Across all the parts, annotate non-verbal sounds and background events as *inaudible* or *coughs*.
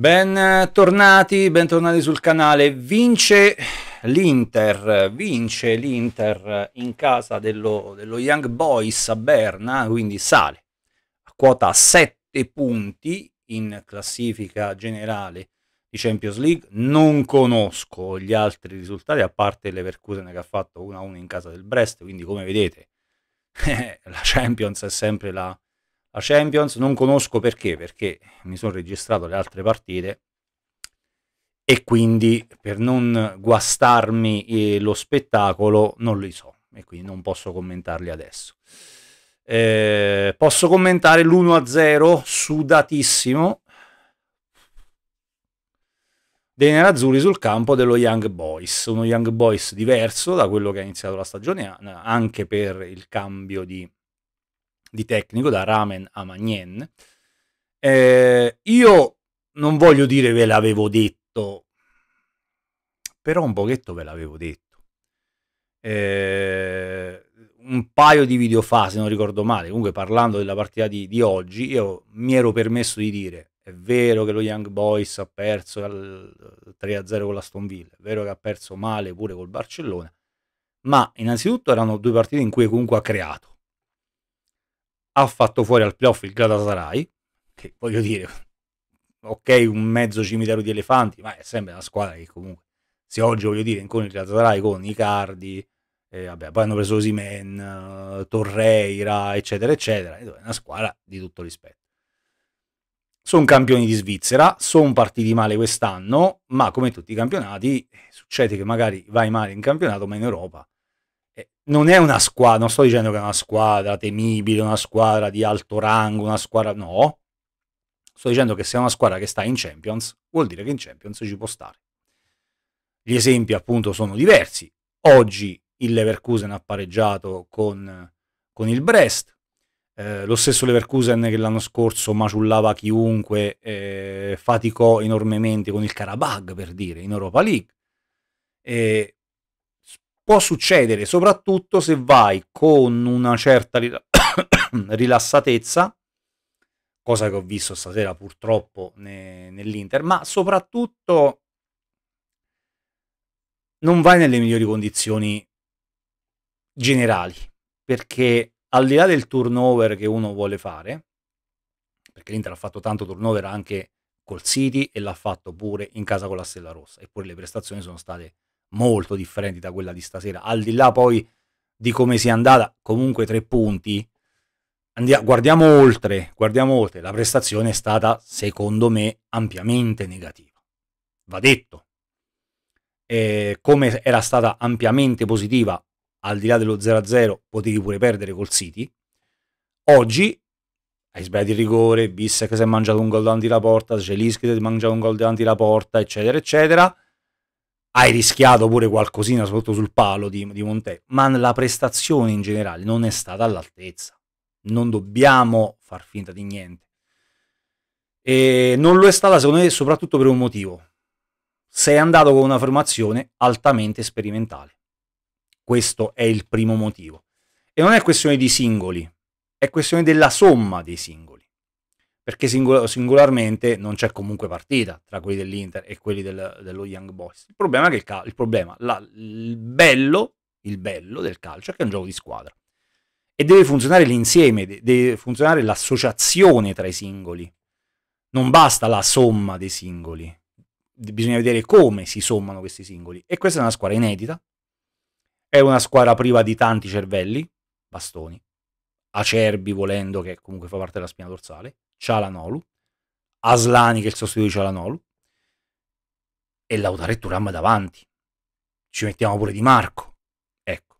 Bentornati, eh, bentornati sul canale. Vince l'Inter, vince l'Inter eh, in casa dello, dello, Young Boys a Berna, quindi sale a quota 7 punti in classifica generale di Champions League. Non conosco gli altri risultati, a parte le percusene che ha fatto 1-1 in casa del Brest, quindi come vedete *laughs* la Champions è sempre la, la Champions non conosco perché, perché mi sono registrato le altre partite e quindi per non guastarmi eh, lo spettacolo non li so e quindi non posso commentarli adesso. Eh, posso commentare l'1-0 sudatissimo dei nerazzurri sul campo dello Young Boys, uno Young Boys diverso da quello che ha iniziato la stagione anche per il cambio di di tecnico, da Ramen a Magnen. Eh, io non voglio dire ve l'avevo detto, però un pochetto ve l'avevo detto. Eh, un paio di video fa, se non ricordo male, comunque parlando della partita di, di, oggi, io mi ero permesso di dire, è vero che lo Young Boys ha perso al 3-0 con la Stone è vero che ha perso male pure col Barcellona, ma innanzitutto erano due partite in cui comunque ha creato, ha fatto fuori al playoff il Galatasaray, che voglio dire, ok, un mezzo cimitero di elefanti, ma è sempre una squadra che comunque, se oggi voglio dire, incontra il Galatasaray con Icardi, eh, vabbè, poi hanno preso Simen, eh, Torreira, eccetera, eccetera, è una squadra di tutto rispetto. Sono campioni di Svizzera, sono partiti male quest'anno, ma come tutti i campionati succede che magari vai male in campionato, ma in Europa non è una squadra, non sto dicendo che è una squadra temibile, una squadra di alto rango, una squadra... No, sto dicendo che se è una squadra che sta in Champions, vuol dire che in Champions ci può stare. Gli esempi appunto sono diversi. Oggi il Leverkusen ha pareggiato con, con il Brest, eh, lo stesso Leverkusen che l'anno scorso maciullava chiunque, eh, faticò enormemente con il Karabag per dire, in Europa League. E Può succedere soprattutto se vai con una certa *coughs* rilassatezza, cosa che ho visto stasera purtroppo ne nell'Inter, ma soprattutto non vai nelle migliori condizioni generali, perché al di là del turnover che uno vuole fare, perché l'Inter ha fatto tanto turnover anche col City e l'ha fatto pure in casa con la Stella Rossa, eppure le prestazioni sono state molto differenti da quella di stasera. Al di là poi di come sia andata, comunque tre punti. Andiamo, guardiamo oltre, guardiamo oltre. La prestazione è stata, secondo me, ampiamente negativa. Va detto. Eh, come era stata ampiamente positiva, al di là dello 0-0, potevi pure perdere col City. Oggi hai sbagliato il rigore, Bissek si è mangiato un gol davanti alla porta, Zelischi si è mangiato un gol davanti alla porta, eccetera, eccetera hai rischiato pure qualcosina, soprattutto sul palo di, di Montè, ma la prestazione in generale non è stata all'altezza. Non dobbiamo far finta di niente. E non lo è stata, secondo me, soprattutto per un motivo. Sei andato con una formazione altamente sperimentale. Questo è il primo motivo. E non è questione di singoli, è questione della somma dei singoli perché singol- singolarmente non c'è comunque partita tra quelli dell'Inter e quelli del, dello Young Boys. Il problema è che il, cal- il problema, la, il, bello, il bello del calcio è che è un gioco di squadra e deve funzionare l'insieme, deve funzionare l'associazione tra i singoli. Non basta la somma dei singoli, bisogna vedere come si sommano questi singoli. E questa è una squadra inedita, è una squadra priva di tanti cervelli, bastoni, acerbi volendo che comunque fa parte della spina dorsale, Cialanolu, Aslani che è il sostituto di Cialanolu e Lautare Turam davanti. Ci mettiamo pure Di Marco. Ecco.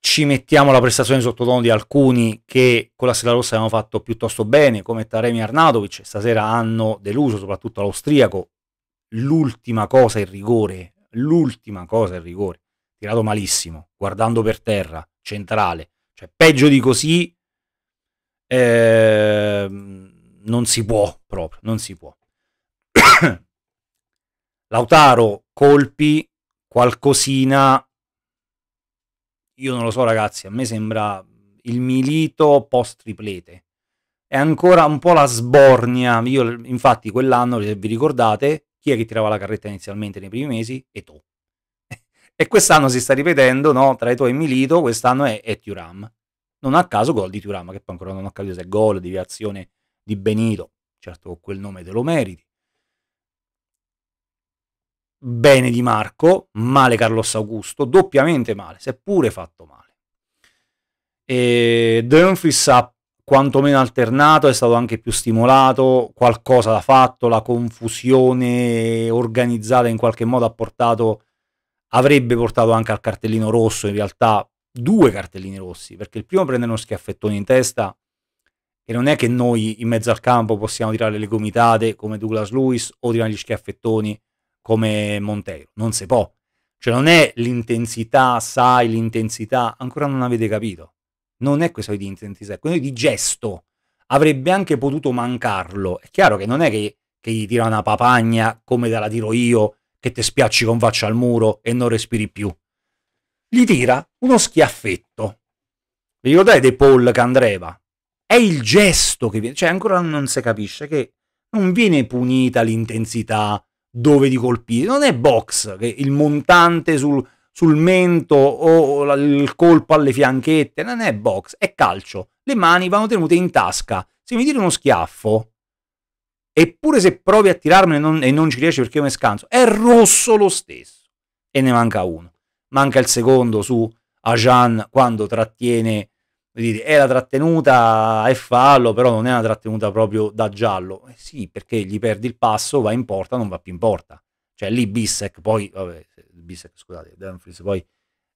Ci mettiamo la prestazione sottotono di alcuni che con la Sella Rossa hanno fatto piuttosto bene, come Taremi Arnatovic. Stasera hanno deluso, soprattutto l'austriaco. L'ultima cosa il rigore. L'ultima cosa il rigore. Tirato malissimo, guardando per terra, centrale. Cioè, peggio di così eh, non si può proprio, non si può. *coughs* Lautaro, colpi, qualcosina. Io non lo so ragazzi, a me sembra il Milito post triplete. È ancora un po' la sbornia. Io infatti quell'anno, se vi ricordate, chi è che tirava la carretta inizialmente nei primi mesi? E tu. *laughs* e quest'anno si sta ripetendo, no? Tra i tuoi Milito, quest'anno è, è non a caso gol di Tiurama, che poi ancora non ho capito se è gol, deviazione di Benito, certo con quel nome te lo meriti. Bene Di Marco, male Carlos Augusto, doppiamente male, seppure fatto male. E Dumfries ha quantomeno alternato, è stato anche più stimolato, qualcosa ha fatto, la confusione organizzata in qualche modo ha portato, avrebbe portato anche al cartellino rosso, in realtà due cartellini rossi, perché il primo prende uno schiaffettone in testa e non è che noi in mezzo al campo possiamo tirare le gomitate come Douglas Lewis o tirare gli schiaffettoni come Monteiro, non si può. Cioè non è l'intensità, sai l'intensità, ancora non avete capito. Non è questione di intensità, è quello di gesto. Avrebbe anche potuto mancarlo. È chiaro che non è che, che gli tira una papagna come te la tiro io, che ti spiacci con faccia al muro e non respiri più gli tira uno schiaffetto. Vi ricordate De Paul Candreva? È il gesto che viene, cioè ancora non si capisce che non viene punita l'intensità dove di colpire, non è box, che il montante sul, sul mento o il colpo alle fianchette, non è box, è calcio. Le mani vanno tenute in tasca. Se mi tira uno schiaffo, eppure se provi a tirarmene non, e non ci riesci perché io mi scanso, è rosso lo stesso e ne manca uno manca il secondo su Ajan quando trattiene, è la trattenuta, è fallo, però non è una trattenuta proprio da giallo. Eh sì, perché gli perdi il passo, va in porta, non va più in porta. Cioè lì Bissek poi, vabbè, Bissec, scusate, Dumfries, poi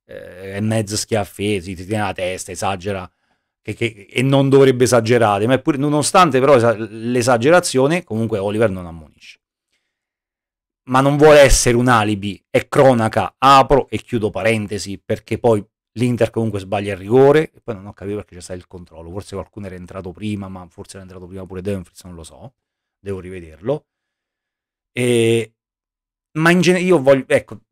eh, è mezzo schiaffesi, ti tiene la testa, esagera, che, che, e non dovrebbe esagerare, ma pure, nonostante però l'esagerazione, comunque Oliver non ammonisce ma non vuole essere un alibi, è cronaca, apro e chiudo parentesi perché poi l'Inter comunque sbaglia il rigore e poi non ho capito perché c'è stato il controllo, forse qualcuno era entrato prima, ma forse era entrato prima pure Dumfries, non lo so, devo rivederlo. E... Ma in genere io voglio, ecco,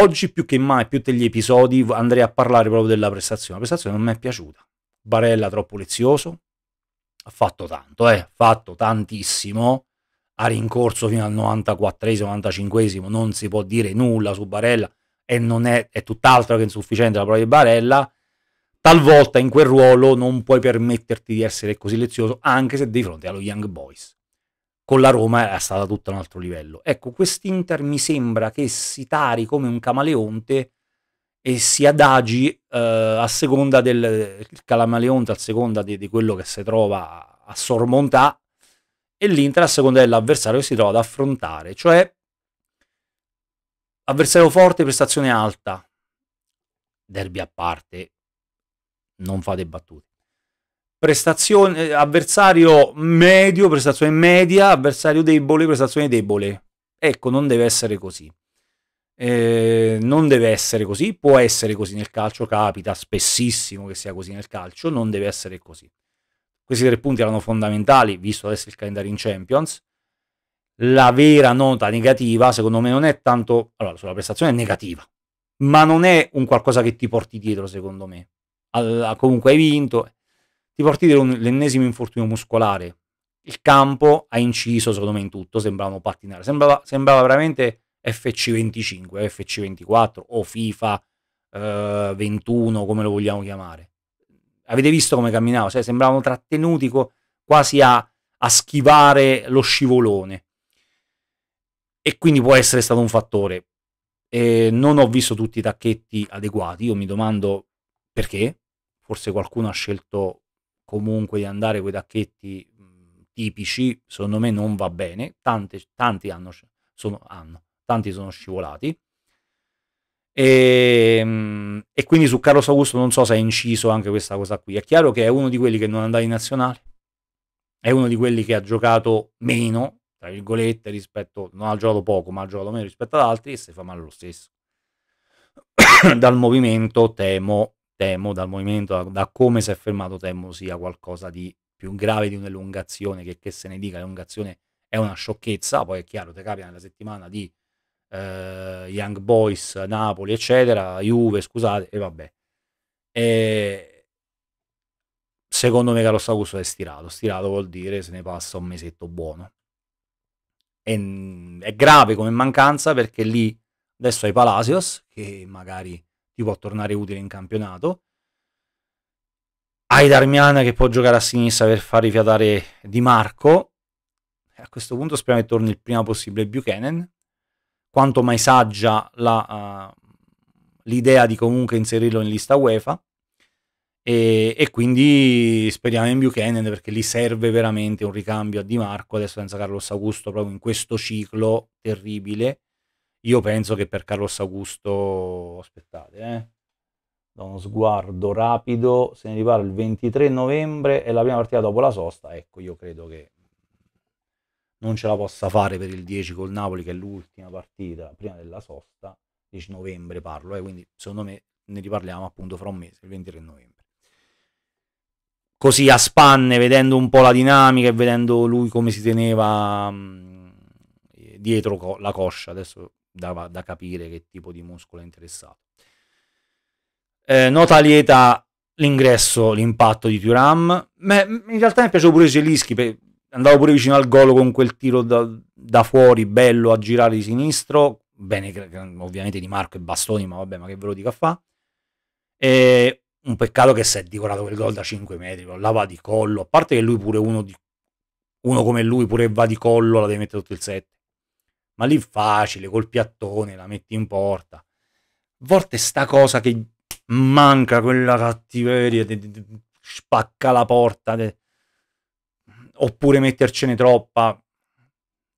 oggi più che mai, più degli episodi, andrei a parlare proprio della prestazione, la prestazione non mi è piaciuta, Barella troppo lezioso, ha fatto tanto, eh, ha fatto tantissimo, ha rincorso fino al 94esimo, 95esimo, non si può dire nulla su Barella e non è, è tutt'altro che insufficiente la prova di Barella, talvolta in quel ruolo non puoi permetterti di essere così lezioso anche se di fronte allo Young Boys. Con la Roma è stata tutto un altro livello. Ecco, quest'Inter mi sembra che si tari come un camaleonte e si adagi eh, a seconda del camaleonte, a seconda di, di quello che si trova a sormontare e l'Inter a seconda dell'avversario che si trova ad affrontare, cioè avversario forte, prestazione alta, derby a parte, non fate battute. Prestazione, eh, avversario medio, prestazione media, avversario debole, prestazione debole. Ecco, non deve essere così. Eh, non deve essere così, può essere così nel calcio, capita spessissimo che sia così nel calcio, non deve essere così. Questi tre punti erano fondamentali, visto adesso il calendario in Champions. La vera nota negativa, secondo me, non è tanto... Allora, sulla prestazione è negativa, ma non è un qualcosa che ti porti dietro, secondo me. Allora, comunque hai vinto, ti porti dietro l'ennesimo infortunio muscolare. Il campo ha inciso, secondo me, in tutto, sembravano pattinare. Sembrava, sembrava veramente FC25, FC24 o FIFA eh, 21, come lo vogliamo chiamare avete visto come camminavo, cioè sembravano trattenuti co- quasi a, a schivare lo scivolone. E quindi può essere stato un fattore. E non ho visto tutti i tacchetti adeguati, io mi domando perché, forse qualcuno ha scelto comunque di andare con i tacchetti tipici, secondo me non va bene, Tante, tanti hanno, sono, hanno, tanti sono scivolati, e, ehm, e, quindi su Carlos Augusto non so se è inciso anche questa cosa qui. È chiaro che è uno di quelli che non è andato in nazionale, è uno di quelli che ha giocato meno, tra virgolette, rispetto, non ha giocato poco, ma ha giocato meno rispetto ad altri e si fa male lo stesso. *coughs* dal movimento temo, temo, dal movimento, da, da, come si è fermato temo sia qualcosa di più grave di un'elungazione, che, che se ne dica, l'elungazione è una sciocchezza, poi è chiaro, te capita nella settimana di eh, Young Boys, Napoli, eccetera, Juve, scusate, e vabbè. E secondo me Carlos Augusto è stirato, stirato vuol dire se ne passa un mesetto buono. E, mm, è grave come mancanza perché lì adesso hai Palacios che magari ti può tornare utile in campionato. Hai Darmian che può giocare a sinistra per far rifiatare Di Marco. A questo punto speriamo che torni il prima possibile Buchanan, quanto mai saggia la, uh, l'idea di comunque inserirlo in lista UEFA. E, e, quindi speriamo in Buchanan perché gli serve veramente un ricambio a Di Marco adesso senza Carlos Augusto proprio in questo ciclo terribile io penso che per Carlos Augusto aspettate eh da uno sguardo rapido se ne ripara il 23 novembre e la prima partita dopo la sosta ecco io credo che non ce la possa fare per il 10 col Napoli, che è l'ultima partita prima della sosta, 10 novembre parlo, eh, quindi secondo me ne riparliamo appunto fra un mese, il 23 novembre. Così a spanne, vedendo un po' la dinamica e vedendo lui come si teneva mh, mm, dietro co- la coscia, adesso dava da capire che tipo di muscolo è interessato. Eh, nota lieta l'ingresso, l'impatto di Turam. Ma in realtà mi è piaciuto pure Gelischi, andavo pure vicino al gol con quel tiro da, da fuori, bello a girare di sinistro, bene ovviamente Di Marco e Bastoni, ma vabbè, ma che ve lo dica a fa. E un peccato che si è decorato quel gol da 5 metri, lo lava di collo, a parte che lui pure uno, di, uno come lui pure va di collo, la deve mettere tutto il set. Ma lì facile, col piattone, la metti in porta. A volte sta cosa che manca quella cattiveria, te, te, te, spacca la porta. Te, oppure mettercene troppa.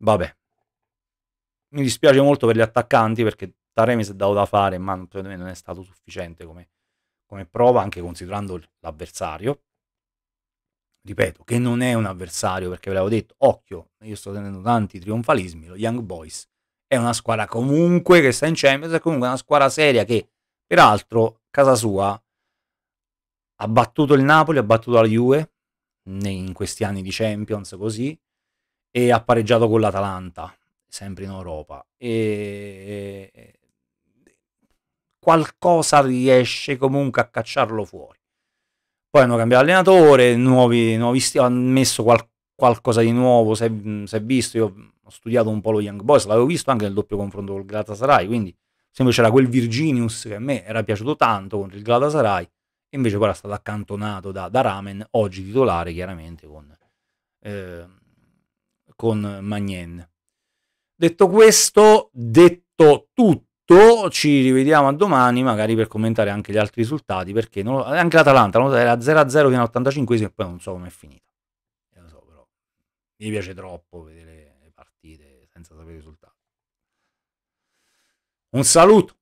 Vabbè. Mi dispiace molto per gli attaccanti perché Taremi si è dato da fare, ma non è stato sufficiente come, come prova, anche considerando l'avversario. Ripeto, che non è un avversario, perché ve l'avevo detto, occhio, io sto tenendo tanti trionfalismi, lo Young Boys è una squadra comunque che sta in Champions, è comunque una squadra seria che, peraltro, casa sua ha battuto il Napoli, ha battuto la Juve, in questi anni di Champions così e ha pareggiato con l'Atalanta sempre in Europa e qualcosa riesce comunque a cacciarlo fuori poi hanno cambiato allenatore nuovi, nuovi stili, hanno messo qual qualcosa di nuovo si è visto io ho studiato un po' lo Young Boys l'avevo visto anche nel doppio confronto con il Galatasaray quindi sempre c'era quel Virginius che a me era piaciuto tanto contro il Galatasaray e invece poi era stato accantonato da, da Ramen, oggi titolare chiaramente con, eh, con Magnen. Detto questo, detto tutto, ci rivediamo a domani magari per commentare anche gli altri risultati, perché non, anche l'Atalanta non, era 0-0 fino all'85 e poi non so com'è finita. Lo so, però mi piace troppo vedere le partite senza sapere i risultati. Un saluto!